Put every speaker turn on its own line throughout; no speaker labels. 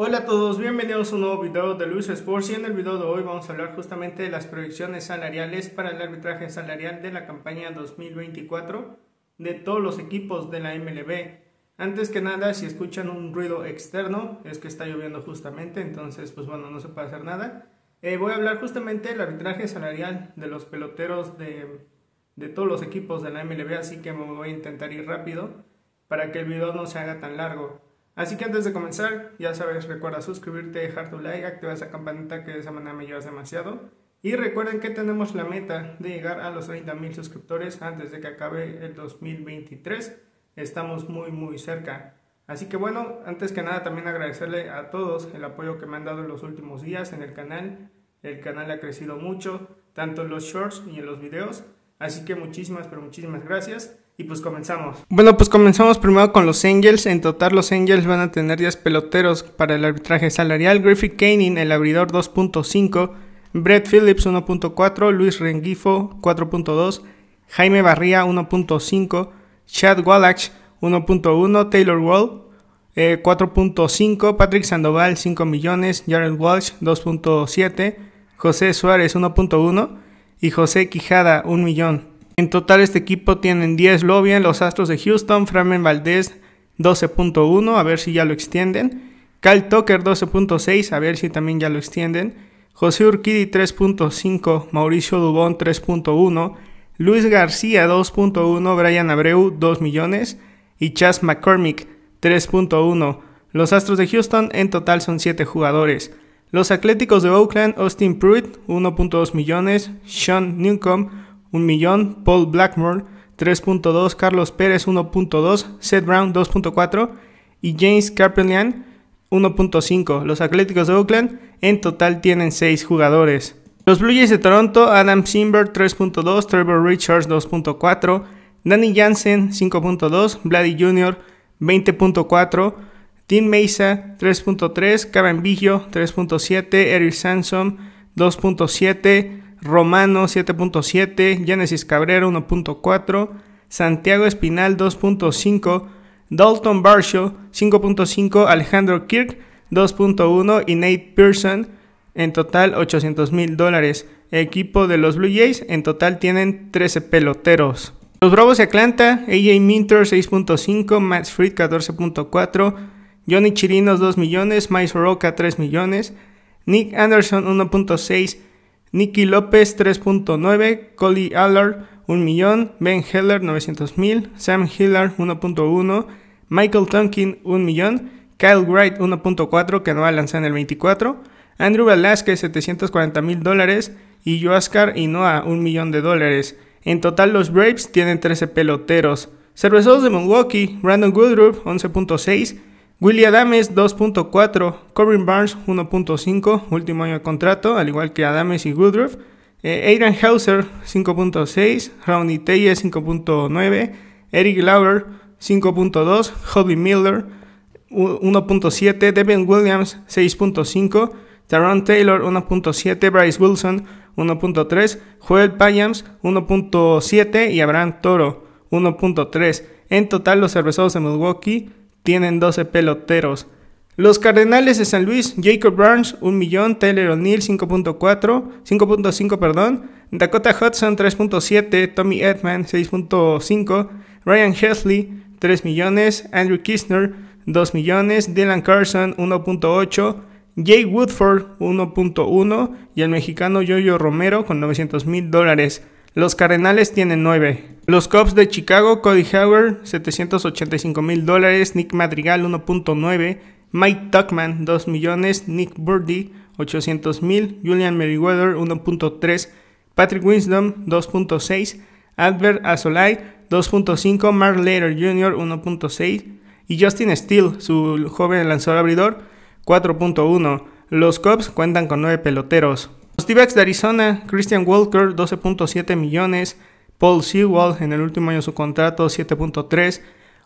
Hola a todos, bienvenidos a un nuevo video de Luis Sports y en el video de hoy vamos a hablar justamente de las proyecciones salariales para el arbitraje salarial de la campaña 2024 de todos los equipos de la MLB. Antes que nada, si escuchan un ruido externo, es que está lloviendo justamente, entonces pues bueno, no se puede hacer nada. Eh, voy a hablar justamente del arbitraje salarial de los peloteros de, de todos los equipos de la MLB, así que me voy a intentar ir rápido para que el video no se haga tan largo. Así que antes de comenzar, ya sabes, recuerda suscribirte, dejar tu like, activar esa campanita que de esa manera me llevas demasiado. Y recuerden que tenemos la meta de llegar a los 30.000 suscriptores antes de que acabe el 2023. Estamos muy muy cerca. Así que bueno, antes que nada también agradecerle a todos el apoyo que me han dado en los últimos días en el canal. El canal ha crecido mucho, tanto en los shorts y en los videos. Así que muchísimas, pero muchísimas gracias. Y pues comenzamos. Bueno, pues comenzamos primero con los Angels. En total, los Angels van a tener 10 peloteros para el arbitraje salarial. Griffith en el abridor 2.5. Brett Phillips 1.4. Luis Rengifo 4.2. Jaime Barría 1.5. Chad Wallach 1.1. Taylor Wall 4.5. Eh, Patrick Sandoval 5 millones. Jared Walsh 2.7. José Suárez 1.1. Y José Quijada 1 millón. En total este equipo tienen 10 lobby los Astros de Houston, Framen Valdez 12.1, a ver si ya lo extienden. Kyle Tucker 12.6, a ver si también ya lo extienden. José Urquidi 3.5, Mauricio Dubón 3.1, Luis García 2.1, Brian Abreu 2 millones y Chas McCormick 3.1. Los Astros de Houston en total son 7 jugadores. Los Atléticos de Oakland, Austin Pruitt 1.2 millones, Sean Newcomb 1 millón, Paul Blackmore 3.2, Carlos Pérez 1.2, Seth Brown 2.4 y James Carpelian 1.5. Los Atléticos de Oakland en total tienen 6 jugadores. Los Blue Jays de Toronto, Adam Simbert 3.2, Trevor Richards 2.4, Danny Jansen 5.2, Vladdy Jr. 20.4, Tim Mesa 3.3, Kevin Vigio 3.7, Eric Sansom 2.7, Romano 7.7, Genesis Cabrera 1.4, Santiago Espinal 2.5, Dalton Barshow 5.5, Alejandro Kirk 2.1 y Nate Pearson en total 800 mil dólares. Equipo de los Blue Jays en total tienen 13 peloteros. Los Bravos de Atlanta, AJ Minter 6.5, Max Fried 14.4, Johnny Chirinos 2 millones, Miles Roca 3 millones, Nick Anderson 1.6 Nicky López 3.9, Collie Allard 1 millón, Ben Heller 900 mil, Sam Hiller 1.1, Michael Tonkin 1 millón, Kyle Wright 1.4 que no va a lanzar en el 24, Andrew Velasquez 740 mil dólares y Yoascar Inoa 1 millón de dólares. En total los Braves tienen 13 peloteros. Cerveceros de Milwaukee, Brandon Woodruff 11.6, Willie Adams 2.4, Corbin Barnes 1.5, último año de contrato, al igual que Adams y Woodruff. Eh, Hauser 5.6, ...Ronnie Telle 5.9, Eric Lauer 5.2, Hobby Miller 1.7, Devin Williams 6.5, Taron Taylor 1.7, Bryce Wilson 1.3, Joel Payams 1.7 y Abraham Toro 1.3. En total los cervezados de Milwaukee tienen 12 peloteros. Los Cardenales de San Luis, Jacob Burns, 1 millón, Taylor O'Neill, 5.5, perdón, Dakota Hudson, 3.7, Tommy Edman, 6.5, Ryan Hesley, 3 millones, Andrew Kistner 2 millones, Dylan Carson, 1.8, Jay Woodford, 1.1 y el mexicano Yoyo Romero con 900 mil dólares. Los Cardenales tienen 9. Los Cubs de Chicago, Cody Howard, 785 mil dólares. Nick Madrigal, 1.9. Mike Tuckman, 2 millones. Nick Birdie, 800 mil. Julian Merriweather, 1.3. Patrick Winslow 2.6. Albert Azolay, 2.5. Mark Leiter Jr., 1.6. Y Justin Steele, su joven lanzador abridor, 4.1. Los Cubs cuentan con 9 peloteros. Los d de Arizona, Christian Walker 12.7 millones, Paul Sewell en el último año de su contrato 7.3,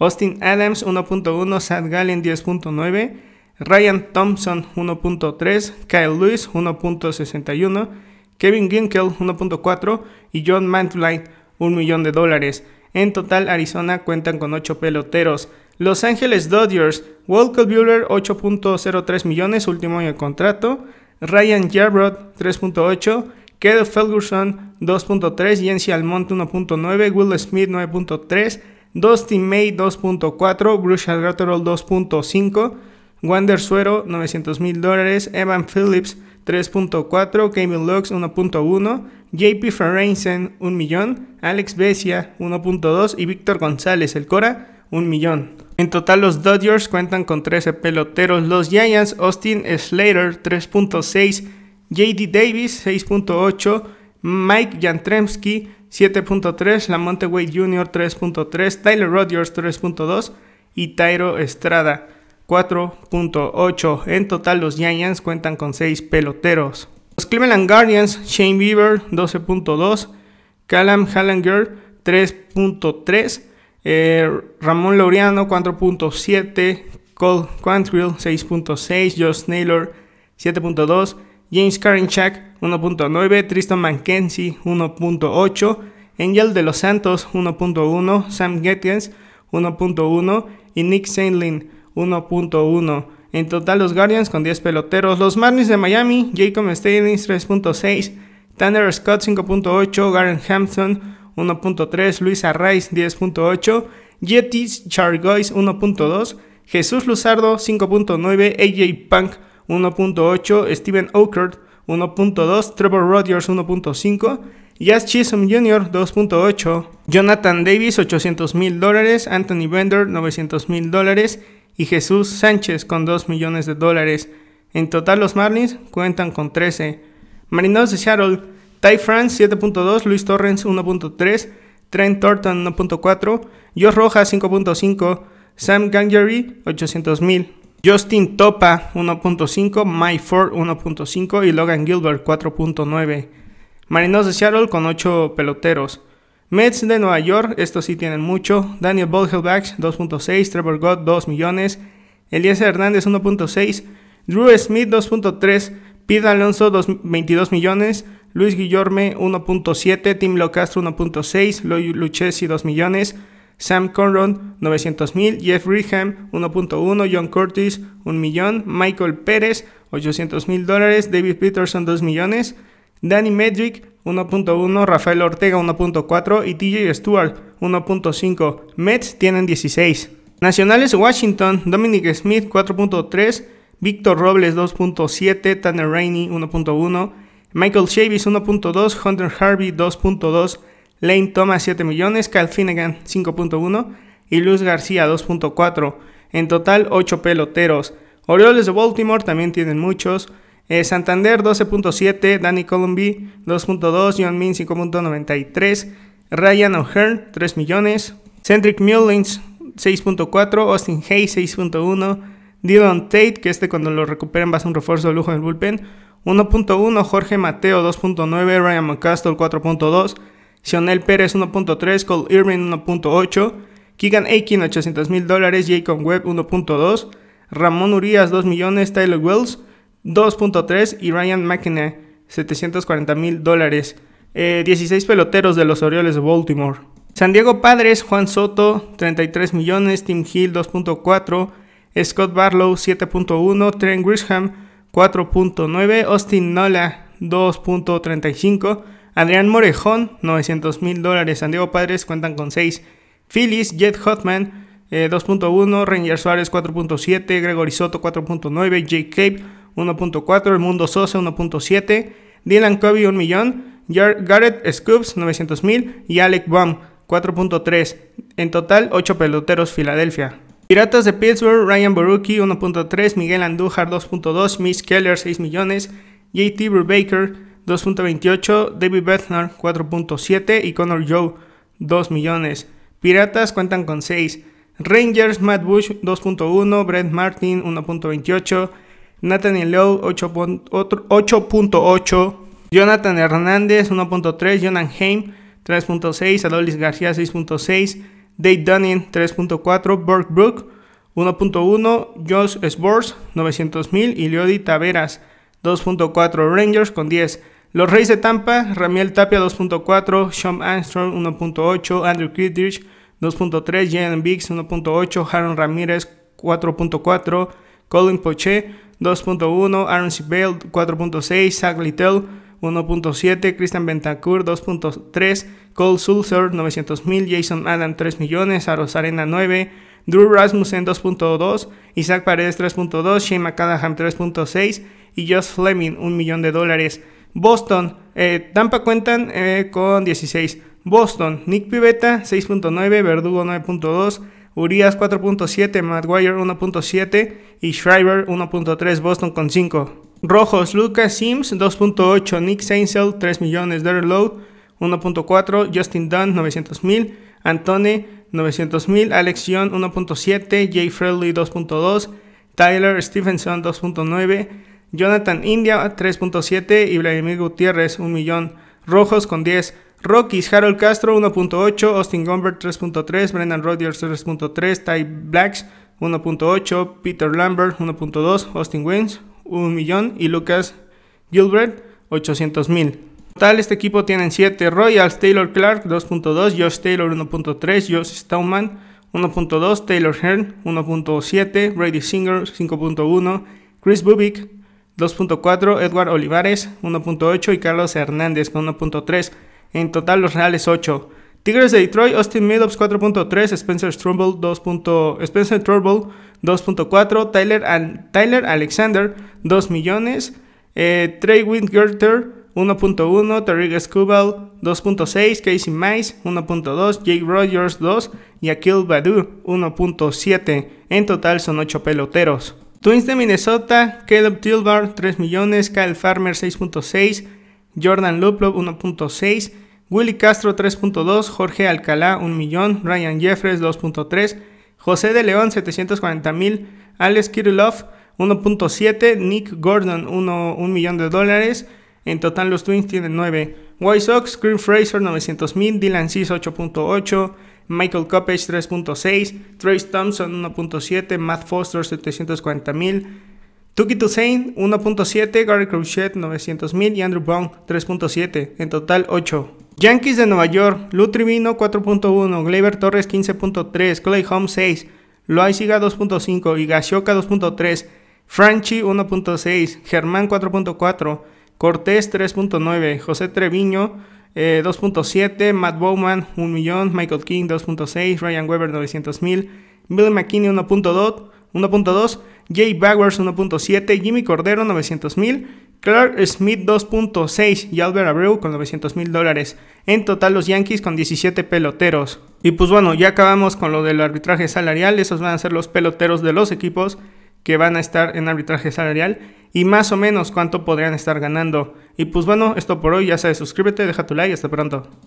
Austin Adams 1.1, Sad Gallen 10.9, Ryan Thompson 1.3, Kyle Lewis 1.61, Kevin Ginkel 1.4 y John Mantline, 1 millón de dólares. En total, Arizona cuentan con 8 peloteros. Los Ángeles Dodgers, Walker Bueller 8.03 millones, último año de contrato. Ryan Jarrod 3.8, Ked Felgerson 2.3, Jensi Almonte 1.9, Will Smith 9.3, Dustin May 2.4, Bruce Ratterall 2.5, Wander Suero 900 mil dólares, Evan Phillips 3.4, Kevin Lux 1.1, JP Ferensen 1 millón, Alex Besia 1.2 y Víctor González, el Cora un millón. En total los Dodgers cuentan con 13 peloteros, los Giants, Austin Slater 3.6, JD Davis 6.8, Mike Jantremski 7.3, Lamonte Wade Jr. 3.3, Tyler Rodgers 3.2 y Tyro Estrada 4.8. En total los Giants cuentan con 6 peloteros. Los Cleveland Guardians, Shane Bieber 12.2, Callum Hallanger 3.3, eh, Ramón Laureano 4.7, Cole Quantrill 6.6, Josh Naylor 7.2, James Karinchak 1.9, Tristan McKenzie 1.8, Angel de los Santos 1.1, Sam Gettens 1.1 y Nick Sandlin 1.1. En total los Guardians con 10 peloteros, los Marlins de Miami, Jacob Stadins 3.6, Tanner Scott 5.8, Garen Hampson 1.3, Luis Arraiz 10.8, Yetis Chargois 1.2, Jesús Luzardo 5.9, AJ Punk 1.8, Steven Oakert 1.2, Trevor Rogers 1.5, Jazz Chisholm Jr. 2.8, Jonathan Davis 800 mil dólares, Anthony Bender 900 mil dólares y Jesús Sánchez con 2 millones de dólares. En total los Marlins cuentan con 13. marinos de Seattle Ty France 7.2, Luis Torrens 1.3, Trent Thornton 1.4, Josh Rojas 5.5, Sam Gangery 800.000, Justin Topa 1.5, Mike Ford 1.5 y Logan Gilbert 4.9. Marinos de Seattle con 8 peloteros. Mets de Nueva York, estos sí tienen mucho. Daniel Bolhelbach 2.6, Trevor God 2 millones, Elias Hernández 1.6, Drew Smith 2.3, Pete Alonso 22 millones, Luis Guillorme 1.7, Tim Locastro 1.6, Loy Luchesi 2 millones, Sam Conron 900 mil, Jeff Brigham 1.1, John Curtis 1 millón, Michael Pérez 800 mil dólares, David Peterson 2 millones, Danny Medrick 1.1, Rafael Ortega 1.4 y TJ Stewart 1.5. Mets tienen 16. Nacionales Washington, Dominic Smith 4.3, Víctor Robles 2.7, Tanner Rainey 1.1, Michael Chavis 1.2, Hunter Harvey 2.2, Lane Thomas 7 millones, Cal Finnegan 5.1 y Luis García 2.4. En total 8 peloteros. Orioles de Baltimore también tienen muchos. Eh, Santander 12.7, Danny Columby 2.2, John Min 5.93, Ryan O'Hearn 3 millones, Cedric Mullins 6.4, Austin Hayes 6.1, Dylan Tate, que este cuando lo recuperen va a ser un refuerzo de lujo en el bullpen, 1.1, Jorge Mateo 2.9, Ryan McCastle 4.2, Sionel Pérez 1.3, Cole Irving 1.8, Keegan Aiken 800 mil dólares, Jacob Webb 1.2, Ramón Urias 2 millones, Tyler Wells 2.3 y Ryan McKenna 740 mil dólares. 16 eh, peloteros de los Orioles de Baltimore. San Diego Padres, Juan Soto 33 millones, Tim Hill 2.4, Scott Barlow 7.1, Trent Grisham 4.9, Austin Nola 2.35, Adrián Morejón 900 mil dólares, San Diego Padres cuentan con 6, Phyllis, Jet Hotman 2.1, eh, Ranger Suárez 4.7, Gregory Soto 4.9, Jake Cape 1.4, El Mundo Sosa 1.7, Dylan Covey 1 millón, Garrett Scoops 900 mil y Alec Baum 4.3. En total 8 peloteros Filadelfia. Piratas de Pittsburgh, Ryan Borucki 1.3, Miguel Andújar 2.2, Miss Keller 6 millones, JT Brubaker 2.28, David Bethner 4.7 y Connor Joe 2 millones. Piratas cuentan con 6. Rangers, Matt Bush 2.1, Brett Martin 1.28, Nathaniel Lowe 8.8, Jonathan Hernández 1.3, Jonathan Haim 3.6, Adolis García 6.6, Dave Dunning 3.4, Burke Brook 1.1, Josh Sbors 900.000 y Leody Taveras 2.4, Rangers con 10. Los Reyes de Tampa, Ramiel Tapia 2.4, Sean Armstrong 1.8, Andrew Kittredge 2.3, Jalen Biggs 1.8, Aaron Ramírez 4.4, Colin Poche 2.1, Aaron Sibel 4.6, Zach Littell 1.7, Christian Bentancur 2.3, Cole Sulzer 900.000, Jason Adam 3 millones, Aros Arena 9, Drew Rasmussen 2.2, Isaac Paredes 3.2, Shane McCallaghan 3.6 y Josh Fleming 1 millón de dólares. Boston, eh, Tampa cuentan eh, con 16. Boston, Nick Pivetta 6.9, Verdugo 9.2, Urias 4.7, Maguire 1.7 y Schreiber, 1.3, Boston con 5. Rojos, Lucas Sims 2.8, Nick Sainsel 3 millones, Daryl Lowe 1.4, Justin Dunn 900.000, Anthony 900.000, Alex Young 1.7, Jay Friendly 2.2, Tyler Stephenson 2.9, Jonathan India 3.7 y Vladimir Gutiérrez 1 millón, Rojos con 10, Rockies, Harold Castro 1.8, Austin Gombert 3.3, Brendan Rodgers 3.3, Ty Blacks 1.8, Peter Lambert 1.2, Austin Wins 1 millón y Lucas Gilbert 800 mil total, este equipo tienen 7 Royals, Taylor Clark 2.2, Josh Taylor 1.3, Josh Stoneman 1.2, Taylor Hearn 1.7, Brady Singer 5.1, Chris Bubik 2.4, Edward Olivares 1.8 y Carlos Hernández con 1.3. En total los Reales 8. Tigres de Detroit, Austin Meadows 4.3, Spencer Trumbull 2. Spencer 2.4, Tyler, Alexander 2 millones, eh, Trey Gerter 1.1 Tariq Skubal, 2.6 Casey Mice, 1.2 Jake Rogers 2 y Akil Badu 1.7. En total son 8 peloteros. Twins de Minnesota, Caleb Tilbar 3 millones, Kyle Farmer 6.6, Jordan Luplop 1.6, Willy Castro 3.2, Jorge Alcalá 1 millón, Ryan Jeffres 2.3, José de León 740 mil, Alex Kirillov 1.7, Nick Gordon 1 millón de dólares, en total los Twins tienen 9. White Sox, Green Fraser 900.000, Dylan Seas 8.8, Michael Coppage 3.6, Trace Thompson 1.7, Matt Foster 740.000, Tuki Toussaint 1.7, Gary Crochet 900.000 y Andrew Brown 3.7, en total 8. Yankees de Nueva York, Lou Trivino 4.1, Gleyber Torres 15.3, Clay Holmes 6, Loaiziga 2.5, y Gashoka 2.3, Franchi 1.6, Germán 4.4, Cortés 3.9, José Treviño 2.7, eh, Matt Bowman 1 millón, Michael King 2.6, Ryan Weber 900 mil, Bill McKinney 1.2, Jay Bowers 1.7, Jimmy Cordero 900 mil, Clark Smith 2.6 y Albert Abreu con 900 mil dólares. En total los Yankees con 17 peloteros. Y pues bueno, ya acabamos con lo del arbitraje salarial, esos van a ser los peloteros de los equipos que van a estar en arbitraje salarial y más o menos cuánto podrían estar ganando. Y pues bueno, esto por hoy, ya sabes, suscríbete, deja tu like, hasta pronto.